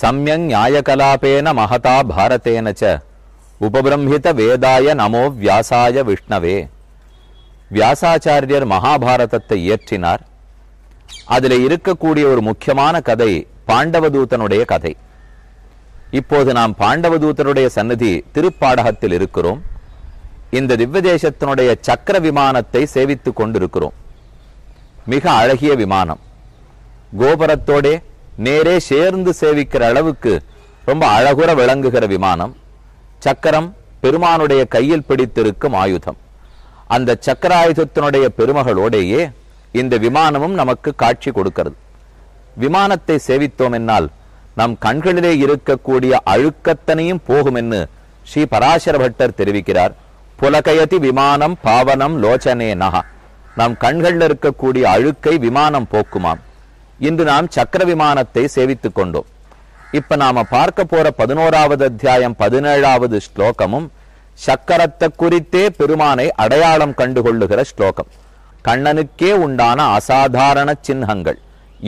சமயங் நியாயகலாபேன மகதா பாரதேன ச உபபிரம்ஹித வேதாய நமோ வியாசாய விஷ்ணவே வியாசாச்சாரியர் மகாபாரதத்தை இயற்றினார் அதில் இருக்கக்கூடிய ஒரு முக்கியமான கதை பாண்டவதூத்தனுடைய கதை இப்போது நாம் பாண்டவதூத்தனுடைய சன்னதி திருப்பாடகத்தில் இருக்கிறோம் இந்த திவ்யதேசத்தினுடைய சக்கர விமானத்தை சேவித்துக் கொண்டிருக்கிறோம் மிக அழகிய விமானம் கோபுரத்தோடே நேரே சேர்ந்து சேவிக்கிற அளவுக்கு ரொம்ப அழகுற விளங்குகிற விமானம் சக்கரம் பெருமானுடைய கையில் பிடித்திருக்கும் ஆயுதம் அந்த ஆயுதத்தினுடைய பெருமகளோடையே இந்த விமானமும் நமக்கு காட்சி கொடுக்கிறது விமானத்தை சேவித்தோம் என்னால் நம் கண்களிலே இருக்கக்கூடிய அழுக்கத்தனையும் போகும் என்று ஸ்ரீ பராசர பட்டர் தெரிவிக்கிறார் புலகயதி விமானம் பாவனம் லோச்சனே நகா நம் கண்களில் இருக்கக்கூடிய அழுக்கை விமானம் போக்குமாம் இன்று நாம் சக்கர விமானத்தை சேவித்துக் கொண்டோம் இப்ப நாம பார்க்க போற பதினோராவது அத்தியாயம் பதினேழாவது ஸ்லோகமும் சக்கரத்தை குறித்தே பெருமானை அடையாளம் கண்டுகொள்ளுகிற ஸ்லோகம் கண்ணனுக்கே உண்டான அசாதாரண சின்னங்கள்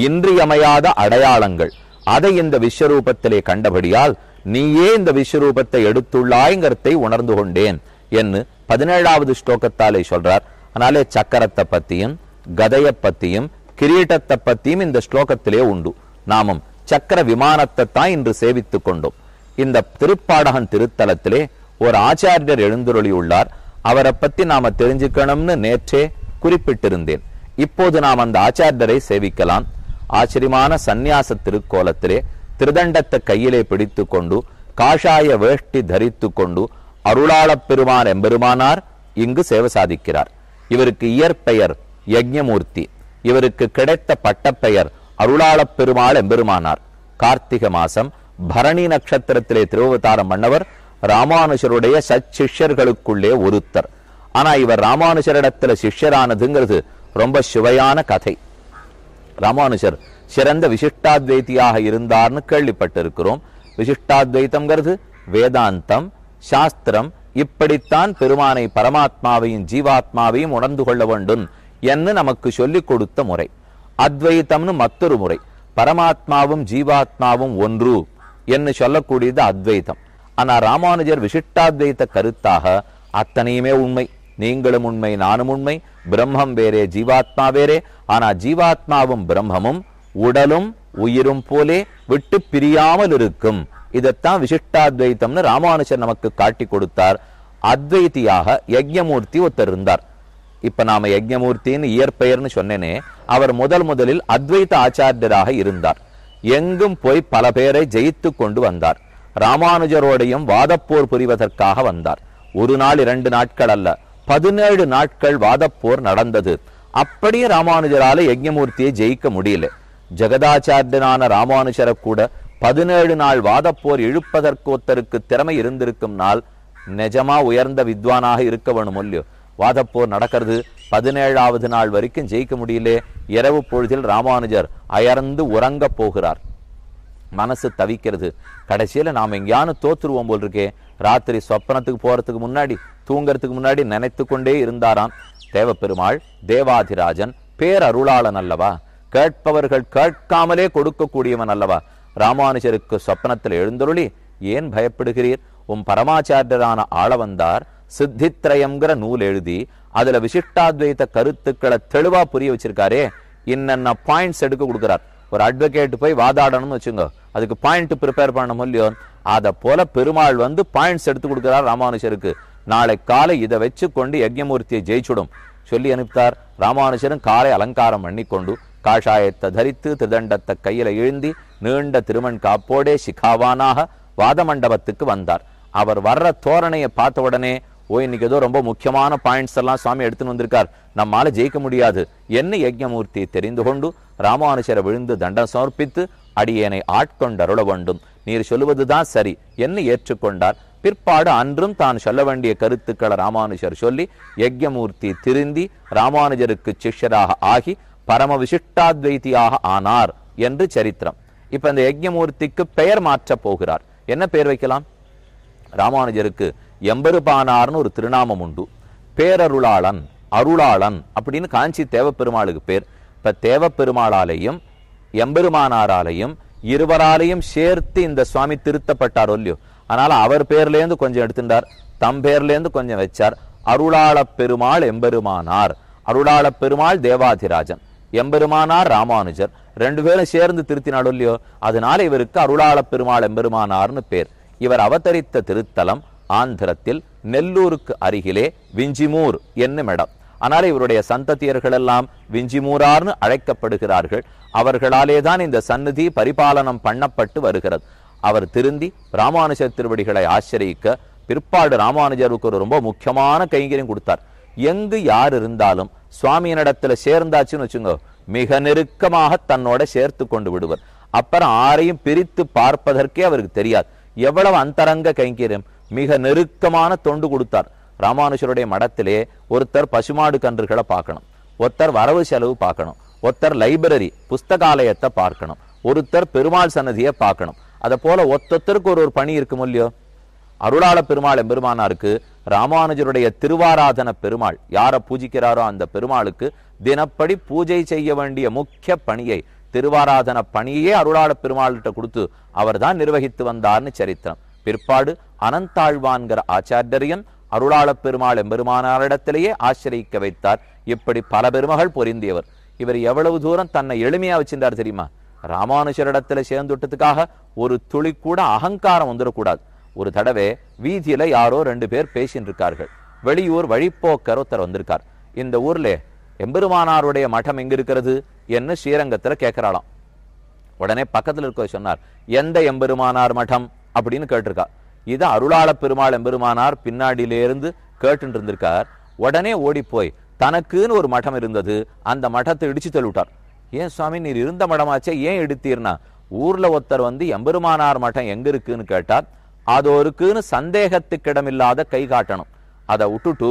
இன்றியமையாத அடையாளங்கள் அதை இந்த விஸ்வரூபத்திலே கண்டபடியால் நீயே இந்த விஸ்வரூபத்தை எடுத்துள்ளாய்ங்கிறதை உணர்ந்து கொண்டேன் என்று பதினேழாவது ஸ்லோகத்தாலே சொல்றார் அதனாலே சக்கரத்தை பத்தியும் கதையை பத்தியும் கிரீட்டத்தை பத்தியும் இந்த ஸ்லோகத்திலே உண்டு நாமும் சக்கர விமானத்தை தான் இன்று சேவித்துக் கொண்டோம் இந்த திருப்பாடகன் திருத்தலத்திலே ஒரு ஆச்சாரியர் எழுந்துருளியுள்ளார் அவரை பத்தி நாம தெரிஞ்சுக்கணும்னு நேற்றே குறிப்பிட்டிருந்தேன் இப்போது நாம் அந்த ஆச்சாரியரை சேவிக்கலாம் ஆச்சரியமான சந்நியாச திருக்கோலத்திலே திருதண்டத்தை கையிலே பிடித்து கொண்டு காஷாய வேஷ்டி தரித்து கொண்டு அருளாளப் பெருமான் எம்பெருமானார் இங்கு சேவை சாதிக்கிறார் இவருக்கு இயற்பெயர் யஜ்ஞமூர்த்தி இவருக்கு கிடைத்த பட்டப்பெயர் அருளாளப் பெருமாள் எம்பெருமானார் கார்த்திக மாசம் பரணி நட்சத்திரத்திலே திருவதாரம் மன்னவர் ராமானுஷருடைய சச்சிஷ்யர்களுக்குள்ளே ஒருத்தர் ஆனா இவர் ராமானுஷரிடத்துல சிஷ்யரானதுங்கிறது ரொம்ப சுவையான கதை ராமானுஷர் சிறந்த விசிஷ்டாத்வைத்தியாக இருந்தார்னு கேள்விப்பட்டிருக்கிறோம் விசிஷ்டாத்வைத்தம்ங்கிறது வேதாந்தம் சாஸ்திரம் இப்படித்தான் பெருமானை பரமாத்மாவையும் ஜீவாத்மாவையும் உணர்ந்து கொள்ள வேண்டும் என்ன நமக்கு சொல்லிக் கொடுத்த முறை அத்வைத்தம்னு மற்றொரு முறை பரமாத்மாவும் ஜீவாத்மாவும் ஒன்று என்று சொல்லக்கூடியது அத்வைத்தம் ஆனால் ராமானுஜர் விசிஷ்டாத்வைத்த கருத்தாக அத்தனையுமே உண்மை நீங்களும் உண்மை நானும் உண்மை பிரம்மம் வேறே ஜீவாத்மா வேறே ஆனால் ஜீவாத்மாவும் பிரம்மமும் உடலும் உயிரும் போலே விட்டு பிரியாமல் இருக்கும் இதைத்தான் விசிஷ்டாத்வைத்தம்னு ராமானுஜர் நமக்கு காட்டி கொடுத்தார் அத்வைத்தியாக யஜ்யமூர்த்தி ஒருத்தர் இருந்தார் இப்ப நாம யஜ்ஞமூர்த்தின்னு இயற்பெயர்னு சொன்னேனே அவர் முதல் முதலில் அத்வைத ஆச்சாரியராக இருந்தார் எங்கும் போய் பல பேரை ஜெயித்து கொண்டு வந்தார் ராமானுஜரோடையும் வாதப்போர் புரிவதற்காக வந்தார் ஒரு நாள் இரண்டு நாட்கள் அல்ல பதினேழு நாட்கள் வாதப்போர் நடந்தது அப்படியே ராமானுஜரால யஜ்ஞமூர்த்தியை ஜெயிக்க முடியல ஜெகதாச்சாரியனான ராமானுஜரை கூட பதினேழு நாள் வாதப்போர் இழுப்பதற்கு ஒருத்தருக்கு திறமை இருந்திருக்கும் நாள் நிஜமா உயர்ந்த வித்வானாக இருக்க வேணும் இல்லையோ வாதப்போர் நடக்கிறது பதினேழாவது நாள் வரைக்கும் ஜெயிக்க முடியல இரவு பொழுதில் ராமானுஜர் அயர்ந்து உறங்க போகிறார் மனசு தவிக்கிறது கடைசியில் நாம் எங்கேயானு தோத்துருவோம் போல் இருக்கே ராத்திரி சொப்பனத்துக்கு போகிறதுக்கு முன்னாடி தூங்கிறதுக்கு முன்னாடி நினைத்து கொண்டே இருந்தாராம் தேவப்பெருமாள் தேவாதிராஜன் பேரருளாளன் அல்லவா கேட்பவர்கள் கேட்காமலே கொடுக்கக்கூடியவன் அல்லவா ராமானுஜருக்கு சொப்பனத்தில் எழுந்தருளி ஏன் பயப்படுகிறீர் உன் பரமாச்சாரியரான ஆள வந்தார் சித்தித்ரயம்ங்கிற நூல் எழுதி அதுல விசிஷ்டாத்வைத்த கருத்துக்களை தெளிவா புரிய வச்சிருக்காரே என்னென்ன பாயிண்ட்ஸ் எடுக்க கொடுக்குறார் ஒரு அட்வொகேட் போய் வாதாடணும்னு வச்சுங்க அதுக்கு பாயிண்ட் ப்ரிப்பேர் பண்ண முடியும் அதை போல பெருமாள் வந்து பாயிண்ட்ஸ் எடுத்து கொடுக்குறார் ராமானுஷருக்கு நாளை காலை இதை வச்சு கொண்டு யஜ்யமூர்த்தியை ஜெயிச்சுடும் சொல்லி அனுப்பித்தார் ராமானுஷரும் காலை அலங்காரம் பண்ணி கொண்டு காஷாயத்தை தரித்து திருதண்டத்தை கையில எழுந்தி நீண்ட திருமண் காப்போடே சிகாவானாக மண்டபத்துக்கு வந்தார் அவர் வர்ற தோரணையை பார்த்த உடனே ஓ இன்னைக்கு ஏதோ ரொம்ப முக்கியமான பாயிண்ட்ஸ் எல்லாம் சுவாமி எடுத்துன்னு வந்திருக்கார் நம்மால ஜெயிக்க முடியாது என்ன யஜ்ஞமூர்த்தி தெரிந்து கொண்டு ராமானுஷரை விழுந்து தண்டம் சமர்ப்பித்து அடியேனை அருள வேண்டும் நீர் சொல்லுவதுதான் சரி என்ன ஏற்றுக்கொண்டார் பிற்பாடு அன்றும் தான் சொல்ல வேண்டிய கருத்துக்களை ராமானுஜர் சொல்லி யஜ்ஞமூர்த்தி திருந்தி ராமானுஜருக்கு சிஷ்யராக ஆகி பரம விசிஷ்டாத்வைத்தியாக ஆனார் என்று சரித்திரம் இப்ப இந்த யஜ்ஞமூர்த்திக்கு பெயர் மாற்றப் போகிறார் என்ன பெயர் வைக்கலாம் ராமானுஜருக்கு எம்பெருபானார்னு ஒரு திருநாமம் உண்டு பேரருளாளன் அருளாளன் அப்படின்னு காஞ்சி தேவப்பெருமாளுக்கு பேர் இப்போ தேவப்பெருமாளாலையும் எம்பெருமானாராலையும் இருவராலையும் சேர்த்து இந்த சுவாமி திருத்தப்பட்டாரோ இல்லையோ அதனால் அவர் பேர்லேருந்து கொஞ்சம் எடுத்துட்டார் தம் பேர்லேருந்து கொஞ்சம் வச்சார் அருளாள பெருமாள் எம்பெருமானார் அருளாள பெருமாள் தேவாதிராஜன் எம்பெருமானார் ராமானுஜர் ரெண்டு பேரும் சேர்ந்து திருத்தினாலும் இல்லையோ அதனால இவருக்கு அருளாள பெருமாள் எம்பெருமானார்னு பேர் இவர் அவதரித்த திருத்தலம் ஆந்திரத்தில் நெல்லூருக்கு அருகிலே விஞ்சிமூர் என்னும் இடம் ஆனால் இவருடைய சந்ததியர்கள் எல்லாம் விஞ்சிமூரார்னு அழைக்கப்படுகிறார்கள் அவர்களாலே தான் இந்த சந்நிதி பரிபாலனம் பண்ணப்பட்டு வருகிறது அவர் திருந்தி ராமானுஜர் திருவடிகளை ஆசிரியிக்க பிற்பாடு ராமானுஜருக்கு ஒரு ரொம்ப முக்கியமான கைங்கரியம் கொடுத்தார் எங்கு யார் இருந்தாலும் சுவாமியினிடத்துல சேர்ந்தாச்சுன்னு வச்சுங்க மிக நெருக்கமாக தன்னோட சேர்த்து கொண்டு விடுவர் அப்புறம் ஆரையும் பிரித்து பார்ப்பதற்கே அவருக்கு தெரியாது எவ்வளவு அந்தரங்க கைங்கரியம் மிக நெருக்கமான தொண்டு கொடுத்தார் ராமானுஷருடைய மடத்திலே ஒருத்தர் பசுமாடு கன்றுகளை பார்க்கணும் ஒருத்தர் வரவு செலவு பார்க்கணும் ஒருத்தர் லைப்ரரி புஸ்தகாலயத்தை பார்க்கணும் ஒருத்தர் பெருமாள் சன்னதியை பார்க்கணும் அதை போல ஒத்தொத்தருக்கு ஒரு ஒரு பணி இருக்கும் இல்லையோ அருளாள பெருமாள் எம்பெருமானாருக்கு ராமானுஜருடைய திருவாராதன பெருமாள் யாரை பூஜிக்கிறாரோ அந்த பெருமாளுக்கு தினப்படி பூஜை செய்ய வேண்டிய முக்கிய பணியை திருவாராதன பணியே அருளாள பெருமாள்கிட்ட கொடுத்து அவர் தான் நிர்வகித்து வந்தார்னு சரித்திரம் பிற்பாடு அனந்தாழ்வான்கிற ஆச்சாரியன் அருளாள பெருமாள் எம்பெருமானாரிடத்திலேயே ஆசிரியிக்க வைத்தார் இப்படி பல பெருமகள் பொருந்தியவர் இவர் எவ்வளவு தூரம் தன்னை எளிமையா வச்சிருந்தார் தெரியுமா ராமானுஷரிடத்துல சேர்ந்துட்டதுக்காக ஒரு துளி கூட அகங்காரம் வந்துடக்கூடாது ஒரு தடவை வீதியில யாரோ ரெண்டு பேர் பேசின்னு இருக்கார்கள் வெளியூர் வழிப்போக்கர் ஒருத்தர் வந்திருக்கார் இந்த ஊர்ல எம்பெருமானாருடைய மட்டம் எங்க இருக்கிறது என்று ஸ்ரீரங்கத்துல கேட்கிறாளாம் உடனே பக்கத்தில் இருக்க சொன்னார் எந்த எம்பெருமானார் மட்டம் அப்படின்னு கேட்டிருக்கா இது அருளாள பெருமாள் எம்பெருமானார் பின்னாடியிலேருந்து கேட்டு இருந்திருக்கார் உடனே ஓடி போய் தனக்குன்னு ஒரு மடம் இருந்தது அந்த மடத்தை இடிச்சு தள்ளிவிட்டார் ஏன் சுவாமி நீர் இருந்த மடமாச்சே ஏன் எடுத்தீர்னா ஊர்ல ஒருத்தர் வந்து எம்பெருமானார் மடம் எங்க இருக்குன்னு கேட்டார் அதோ இருக்குன்னு சந்தேகத்துக்கிடமில்லாத கை காட்டணும் அதை விட்டுட்டு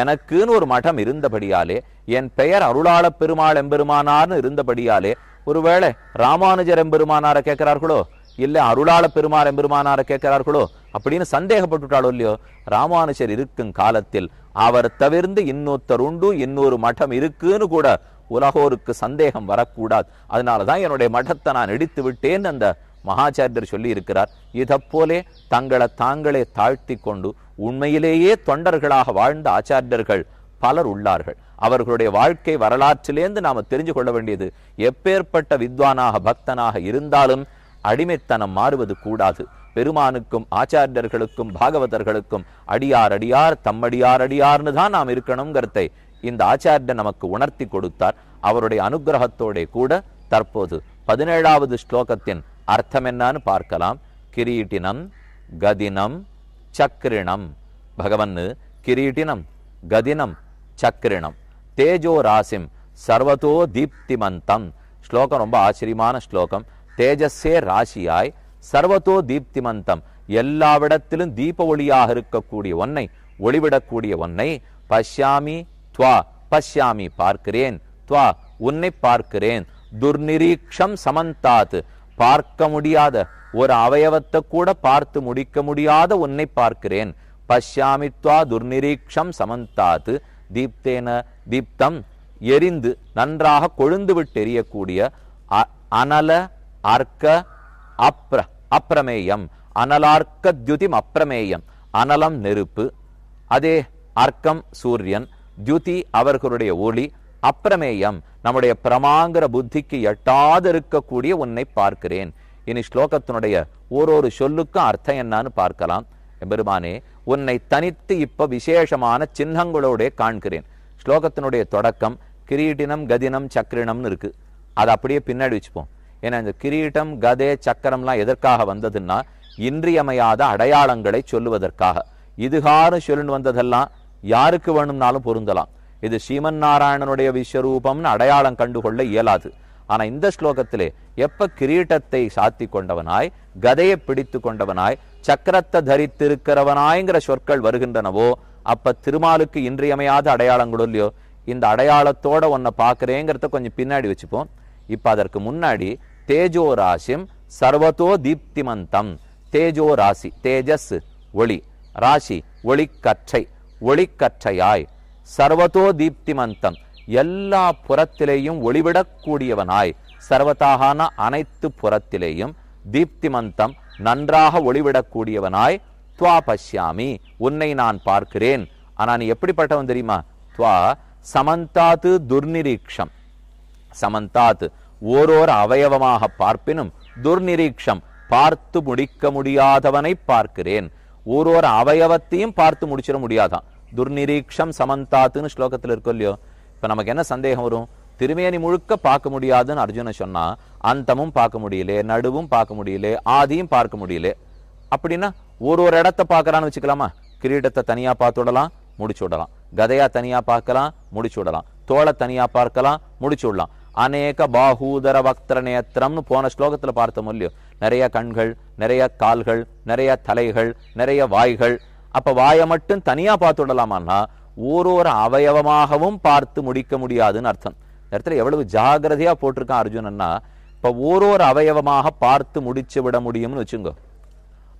எனக்குன்னு ஒரு மடம் இருந்தபடியாலே என் பெயர் அருளாள பெருமாள் எம்பெருமானார்னு இருந்தபடியாலே ஒருவேளை ராமானுஜர் எம்பெருமானாரை கேட்கிறார்களோ இல்லை அருளாள பெருமாள் எம்பெருமானார கேட்கிறார்களோ அப்படின்னு சந்தேகப்பட்டுட்டாலோ இல்லையோ ராமானுஜர் இருக்கும் காலத்தில் அவர் தவிர்ந்து இன்னொருத்தர் உண்டு இன்னொரு மடம் இருக்குன்னு கூட உலகோருக்கு சந்தேகம் வரக்கூடாது அதனால தான் என்னுடைய மடத்தை நான் இடித்து விட்டேன்னு அந்த மகாச்சாரியர் சொல்லி இருக்கிறார் இதைப்போலே போலே தங்களை தாங்களே தாழ்த்தி கொண்டு உண்மையிலேயே தொண்டர்களாக வாழ்ந்த ஆச்சாரியர்கள் பலர் உள்ளார்கள் அவர்களுடைய வாழ்க்கை வரலாற்றிலேந்து நாம் தெரிஞ்சு கொள்ள வேண்டியது எப்பேற்பட்ட வித்வானாக பக்தனாக இருந்தாலும் அடிமைத்தனம் மாறுவது கூடாது பெருமானுக்கும் ஆச்சாரியர்களுக்கும் பாகவதர்களுக்கும் அடியார் அடியார் தம்மடியார் அடியார்னு தான் நாம் இருக்கணுங்கிறதை இந்த ஆச்சாரியர் நமக்கு உணர்த்தி கொடுத்தார் அவருடைய அனுகிரகத்தோட கூட தற்போது பதினேழாவது ஸ்லோகத்தின் அர்த்தம் என்னன்னு பார்க்கலாம் கிரீட்டினம் கதினம் சக்ரிணம் பகவன் கிரீட்டினம் கதினம் சக்ரிணம் தேஜோ ராசிம் சர்வதோ தீப்திமந்தம் ஸ்லோகம் ரொம்ப ஆச்சரியமான ஸ்லோகம் தேஜஸே ராசியாய் சர்வதோ தீப்திமந்தம் எல்லாவிடத்திலும் தீப ஒளியாக இருக்கக்கூடிய ஒன்னை ஒளிவிடக்கூடிய ஒன்னை பஷ்யாமி துவா பஷ்யாமி பார்க்கிறேன் துவா உன்னை பார்க்கிறேன் துர்நிரீக்ஷம் சமந்தாத்து பார்க்க முடியாத ஒரு அவயவத்தை கூட பார்த்து முடிக்க முடியாத உன்னை பார்க்கிறேன் பஷ்யாமி துவா துர்நிரீக்ஷம் சமந்தாத்து தீப்தேன தீப்தம் எரிந்து நன்றாக கொழுந்து விட்டு எரியக்கூடிய அனல அர்க்க அப்ர அப்ரமேயம் அனலார்க்க தியுதிம் அப்ரமேயம் அனலம் நெருப்பு அதே அர்க்கம் சூரியன் தியுதி அவர்களுடைய ஒளி அப்ரமேயம் நம்முடைய பிரமாங்கிற புத்திக்கு எட்டாது இருக்கக்கூடிய உன்னை பார்க்கிறேன் இனி ஸ்லோகத்தினுடைய ஓரொரு சொல்லுக்கும் அர்த்தம் என்னன்னு பார்க்கலாம் பெருமானே உன்னை தனித்து இப்ப விசேஷமான சின்னங்களோட காண்கிறேன் ஸ்லோகத்தினுடைய தொடக்கம் கிரீடினம் கதினம் சக்கரினம்னு இருக்கு அதை அப்படியே பின்னாடி வச்சுப்போம் ஏன்னா இந்த கிரீட்டம் கதை சக்கரம்லாம் எதற்காக வந்ததுன்னா இன்றியமையாத அடையாளங்களை சொல்லுவதற்காக இதுகாரும் சொல்லுன்னு வந்ததெல்லாம் யாருக்கு வேணும்னாலும் பொருந்தலாம் இது ஸ்ரீமன் நாராயணனுடைய விஸ்வரூபம்னு அடையாளம் கண்டுகொள்ள இயலாது ஆனால் இந்த ஸ்லோகத்திலே எப்ப கிரீட்டத்தை சாத்தி கொண்டவனாய் கதையை பிடித்து கொண்டவனாய் சக்கரத்தை தரித்திருக்கிறவனாய்ங்கிற சொற்கள் வருகின்றனவோ அப்ப திருமாலுக்கு இன்றியமையாத அடையாளங்களும் இல்லையோ இந்த அடையாளத்தோட உன்னை பார்க்குறேங்கிறத கொஞ்சம் பின்னாடி வச்சுப்போம் இப்போ அதற்கு முன்னாடி தேஜோ ராசிம் சர்வதோ தீப்திமந்தம் தேஜோ ராசி தேஜஸ் ஒளி ராசி ஒளிக்கற்றை ஒளிக்கற்றையாய் சர்வதோ தீப்திமந்தம் எல்லா புறத்திலேயும் ஒளிவிடக்கூடியவனாய் சர்வத்தாகான அனைத்து புறத்திலேயும் தீப்திமந்தம் நன்றாக ஒளிவிடக்கூடியவனாய் துவா பஷ்யாமி உன்னை நான் பார்க்கிறேன் ஆனால் நீ எப்படிப்பட்டவன் தெரியுமா துவா சமந்தாத்து துர்நிரீக்ஷம் சமந்தாத்து ஓரோர் அவயவமாக பார்ப்பினும் துர்நிரீக்ஷம் பார்த்து முடிக்க முடியாதவனை பார்க்கிறேன் ஓரோர் அவயவத்தையும் பார்த்து முடிச்சிட முடியாதான் துர்நிரீக்ஷம் சமந்தாத்துன்னு ஸ்லோகத்தில் இருக்கும் இல்லையோ இப்போ நமக்கு என்ன சந்தேகம் வரும் திருமேனி முழுக்க பார்க்க முடியாதுன்னு அர்ஜுன சொன்னா அந்தமும் பார்க்க முடியல நடுவும் பார்க்க முடியல ஆதியும் பார்க்க முடியல அப்படின்னா ஒரு ஒரு இடத்த பார்க்கறான்னு வச்சுக்கலாமா கிரீடத்தை தனியா பார்த்து விடலாம் முடிச்சு விடலாம் கதையா தனியா பார்க்கலாம் முடிச்சு விடலாம் தோலை தனியா பார்க்கலாம் முடிச்சு விடலாம் அநேக பாகூதர வக்திர நேத்திரம்னு போன ஸ்லோகத்தில் பார்த்தோம் இல்லையோ நிறைய கண்கள் நிறைய கால்கள் நிறைய தலைகள் நிறைய வாய்கள் அப்ப வாயை மட்டும் தனியா பார்த்து விடலாமான்னா ஒரு ஒரு அவயவமாகவும் பார்த்து முடிக்க முடியாதுன்னு அர்த்தம் இந்த இடத்துல எவ்வளவு ஜாகிரதையா போட்டிருக்கான் அர்ஜுனன்னா இப்ப ஒரு ஒரு அவயவமாக பார்த்து முடிச்சு விட முடியும்னு வச்சுங்க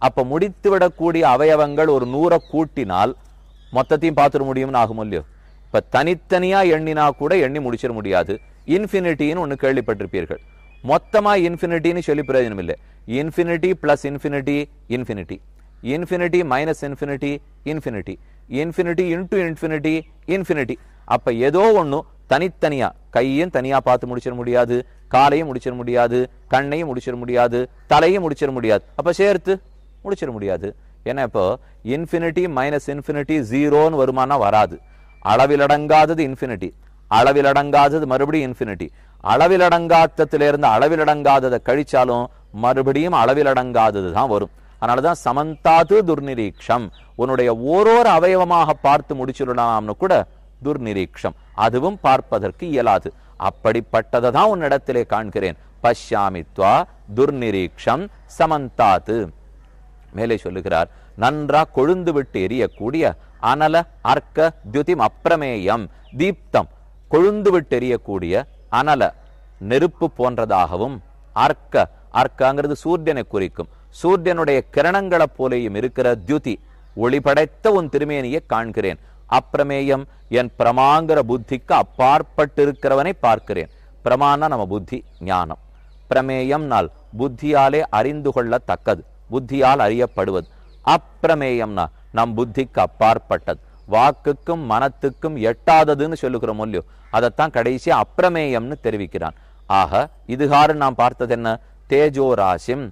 அப்ப முடித்து விடக்கூடிய அவயவங்கள் ஒரு நூறை கூட்டினால் மொத்தத்தையும் பார்த்துட முடியும்னு ஆகும் இல்லையோ இப்ப தனித்தனியா எண்ணினா கூட எண்ணி முடிச்சிட முடியாது இன்ஃபினிட்டின்னு ஒன்று கேள்விப்பட்டிருப்பீர்கள் மொத்தமாக இன்ஃபினிட்டின்னு சொல்லி பிரயோஜனம் இல்லை infinity plus infinity infinity infinity minus infinity infinity infinity into infinity infinity அப்போ ஏதோ ஒன்றும் தனித்தனியாக கையும் தனியாக பார்த்து முடிச்சிட முடியாது காலையும் முடிச்சிட முடியாது கண்ணையும் முடிச்சிட முடியாது தலையும் முடிச்சிட முடியாது அப்போ சேர்த்து முடிச்சிட முடியாது ஏன்னா இப்போ இன்ஃபினிட்டி மைனஸ் இன்ஃபினிட்டி ஜீரோன்னு வருமானம் வராது அளவிலடங்காதது இன்ஃபினிட்டி அளவிலடங்காதது மறுபடியும் இன்ஃபினிட்டி அளவிலடங்காத்தத்திலிருந்து அளவிலடங்காததை கழிச்சாலும் மறுபடியும் அளவிலடங்காதது தான் வரும் அதனால தான் சமந்தாது துர்நிரீக்ஷம் உன்னுடைய ஓரோரு அவயவமாக பார்த்து முடிச்சிடலாம்னு கூட துர்நிரீக்ஷம் அதுவும் பார்ப்பதற்கு இயலாது அப்படிப்பட்டதை தான் உன்னிடத்திலே காண்கிறேன் பஷ்யாமித்வா துர்நிரீக்ஷம் சமந்தாத்து மேலே சொல்லுகிறார் நன்றா கொழுந்து விட்டு எரியக்கூடிய அனல அர்க்க துதிம் அப்பிரமேயம் தீப்தம் கொழுந்து விட்டெறியக்கூடிய அனல நெருப்பு போன்றதாகவும் அர்க்க அர்க்காங்கிறது சூரியனை குறிக்கும் சூரியனுடைய கிரணங்களைப் போலேயும் இருக்கிற தியுதி ஒளிபடைத்த உன் திருமேனியை காண்கிறேன் அப்பிரமேயம் என் பிரமாங்கிற புத்திக்கு அப்பாற்பட்டிருக்கிறவனை பார்க்கிறேன் பிரமான நம்ம புத்தி ஞானம் பிரமேயம் நாள் புத்தியாலே அறிந்து கொள்ளத்தக்கது புத்தியால் அறியப்படுவது அப்பிரமேயம்னா நம் புத்திக்கு அப்பாற்பட்டது வாக்குக்கும் மனத்துக்கும் எட்டாததுன்னு சொல்லுகிறோம் இல்லையோ அதைத்தான் கடைசி அப்பிரமேயம்னு தெரிவிக்கிறான் ஆக இதுகாறு நாம் பார்த்தது என்ன தேஜோ ராசிம்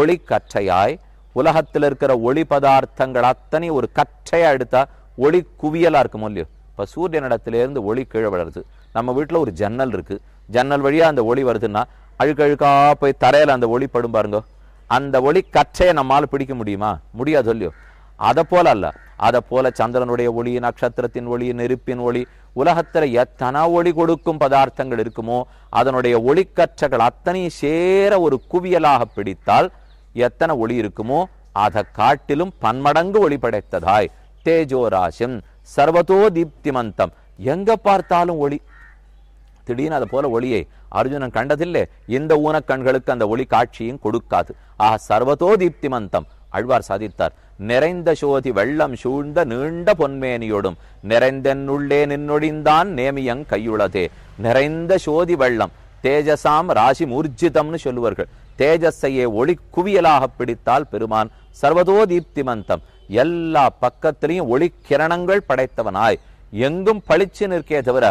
ஒளி கற்றையாய் உலகத்தில் இருக்கிற ஒளி பதார்த்தங்கள் அத்தனை ஒரு கற்றையா எடுத்தா ஒளி குவியலா இருக்கும் இல்லையோ இப்போ சூரியனிடத்திலேருந்து ஒளி கீழே வளருது நம்ம வீட்டில் ஒரு ஜன்னல் இருக்கு ஜன்னல் வழியா அந்த ஒளி வருதுன்னா அழுக்கழுக்கா போய் தரையில் அந்த ஒளி படும் பாருங்க அந்த ஒளி கற்றையை நம்மால் பிடிக்க முடியுமா முடியாது இல்லையோ அதை போல அல்ல அதை போல சந்திரனுடைய ஒளி நட்சத்திரத்தின் ஒளி நெருப்பின் ஒளி உலகத்தில் எத்தனை ஒளி கொடுக்கும் பதார்த்தங்கள் இருக்குமோ அதனுடைய ஒளிக்கற்றைகள் அத்தனையும் சேர ஒரு குவியலாக பிடித்தால் எத்தனை ஒளி இருக்குமோ அதை காட்டிலும் பன்மடங்கு ஒளி படைத்ததாய் தேஜோராசிம் சர்வதோ தீப்திமந்தம் எங்க பார்த்தாலும் ஒளி திடீர்னு அதை போல ஒளியை அர்ஜுனன் கண்டதில்லை இந்த ஊனக்கண்களுக்கு அந்த ஒளி காட்சியும் கொடுக்காது ஆஹா சர்வதோ தீப்திமந்தம் அழ்வார் சாதித்தார் நிறைந்த சோதி வெள்ளம் சூழ்ந்த நீண்ட பொன்மேனியொடும் நிறைந்தென்னுள்ளே உள்ளே நின்னொழிந்தான் நேமியங் கையுளதே நிறைந்த சோதி வெள்ளம் தேஜசாம் ராசி மூர்ஜிதம்னு சொல்லுவார்கள் தேஜஸையே ஒளி குவியலாக பிடித்தால் பெருமான் சர்வதோ தீப்திமந்தம் எல்லா பக்கத்திலையும் ஒளி கிரணங்கள் படைத்தவனாய் எங்கும் பளிச்சு நிற்கே தவிர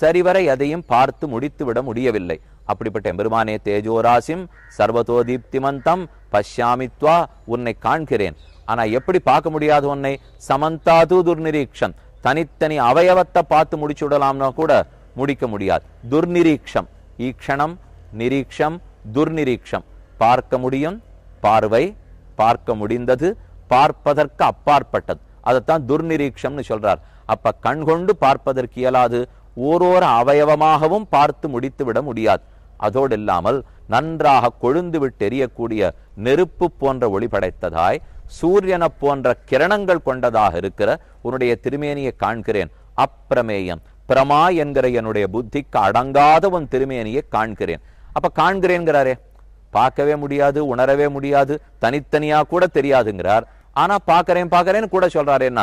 சரிவரை எதையும் பார்த்து முடித்து விட முடியவில்லை அப்படிப்பட்ட எம்பெருமானே தேஜோராசிம் சர்வதோ தீப்திமந்தம் பஷ்யாமித்வா உன்னை காண்கிறேன் ஆனா எப்படி பார்க்க முடியாது உன்னை சமந்தாது துர்நிரீக்ஷம் தனித்தனி அவயவத்தை பார்த்து முடிச்சு விடலாம்னா கூட முடிக்க முடியாது துர்நிரீக்ஷம் ஈக்ஷணம் நிரீக்ஷம் துர்நிரீக்ஷம் பார்க்க முடியும் பார்வை பார்க்க முடிந்தது பார்ப்பதற்கு அப்பாற்பட்டது அதைத்தான் துர்நிரீக்ஷம்னு சொல்றார் அப்ப கண் கொண்டு பார்ப்பதற்கு இயலாது ஓரோர அவயவமாகவும் பார்த்து முடித்து விட முடியாது அதோடு இல்லாமல் நன்றாக கொழுந்து விட்டு எரியக்கூடிய நெருப்பு போன்ற ஒளி படைத்ததாய் சூரியனை போன்ற கிரணங்கள் கொண்டதாக இருக்கிற உன்னுடைய திருமேனியை காண்கிறேன் அப்பிரமேயம் பிரமா என்கிற என்னுடைய புத்திக்கு அடங்காத உன் திருமேனியை காண்கிறேன் அப்ப காண்கிறேன்கிறாரே பார்க்கவே முடியாது உணரவே முடியாது தனித்தனியா கூட தெரியாதுங்கிறார் ஆனா பார்க்கிறேன் பார்க்கறேன்னு கூட சொல்றாரு என்ன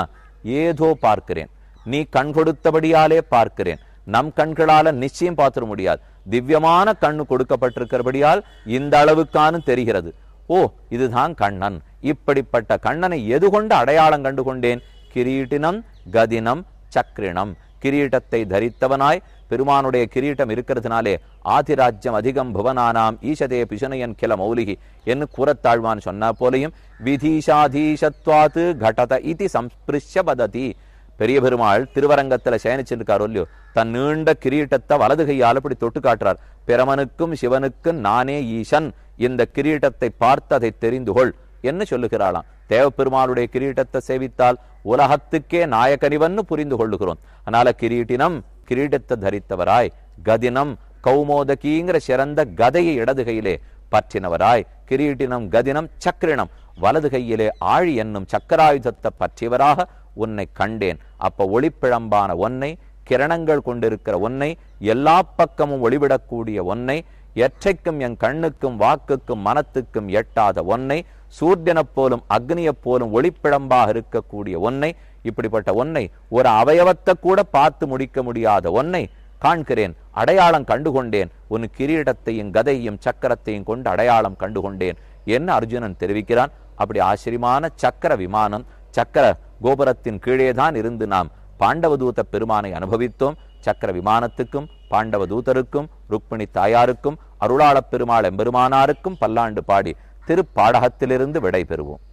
ஏதோ பார்க்கிறேன் நீ கண் கொடுத்தபடியாலே பார்க்கிறேன் நம் கண்களால நிச்சயம் பார்த்துட முடியாது திவ்யமான கண்ணு கொடுக்கப்பட்டிருக்கிறபடியால் இந்த அளவுக்கானு தெரிகிறது ஓ இதுதான் கண்ணன் இப்படிப்பட்ட கண்ணனை எது கொண்டு அடையாளம் கொண்டேன் கிரீட்டினம் கதினம் சக்ரிணம் கிரீட்டத்தை தரித்தவனாய் பெருமானுடைய கிரீட்டம் இருக்கிறதுனாலே ஆதிராஜ்யம் அதிகம் புவனானாம் ஈசதே பிசுனையன் கில மௌலிகி என்று கூறத்தாழ்வான் சொன்ன போலையும் விதீஷாதீஷத்வாத்து கடத இதி சம்ஸ்பிருஷ பததி பெரிய பெருமாள் திருவரங்கத்தில் சயனிச்சிருக்கார் இல்லையோ தன் நீண்ட கிரீட்டத்தை வலது கையால் இப்படி தொட்டு காட்டுறார் பிரமனுக்கும் சிவனுக்கும் நானே ஈசன் இந்த கிரீட்டத்தை பார்த்து அதை தெரிந்து கொள் என்ன சொல்லுகிறாளாம் தேவப்பெருமானுடைய கிரீட்டத்தை சேவித்தால் உலகத்துக்கே நாயக்கனிவன் புரிந்து கொள்ளுகிறோம் அதனால கிரீட்டினம் கிரீடத்தை தரித்தவராய் கதினம் கௌமோதகிங்கிற சிறந்த கதையை இடது கையிலே பற்றினவராய் கிரீட்டினம் கதினம் சக்கரினம் வலது கையிலே ஆழி என்னும் சக்கராயுதத்தை பற்றியவராக உன்னை கண்டேன் அப்ப ஒளிப்பிழம்பான ஒன்னை கிரணங்கள் கொண்டிருக்கிற ஒன்னை எல்லா பக்கமும் ஒளிவிடக்கூடிய ஒன்னை எற்றைக்கும் என் கண்ணுக்கும் வாக்குக்கும் மனத்துக்கும் எட்டாத ஒன்னை சூரியனப் போலும் அக்னியப் போலும் ஒளிப்பிழம்பாக இருக்கக்கூடிய ஒன்னை இப்படிப்பட்ட ஒன்னை ஒரு அவயவத்தை கூட பார்த்து முடிக்க முடியாத ஒன்னை காண்கிறேன் அடையாளம் கண்டுகொண்டேன் உன் கிரீடத்தையும் கதையும் சக்கரத்தையும் கொண்டு அடையாளம் கண்டுகொண்டேன் என்ன அர்ஜுனன் தெரிவிக்கிறான் அப்படி ஆச்சரியமான சக்கர விமானம் சக்கர கோபுரத்தின் கீழே தான் இருந்து நாம் பாண்டவதூத பெருமானை அனுபவித்தோம் சக்கர விமானத்துக்கும் பாண்டவதூதருக்கும் ருக்மிணி தாயாருக்கும் அருளாளப் பெருமாள் எம்பெருமானாருக்கும் பல்லாண்டு பாடி திருப்பாடகத்திலிருந்து விடை பெறுவோம்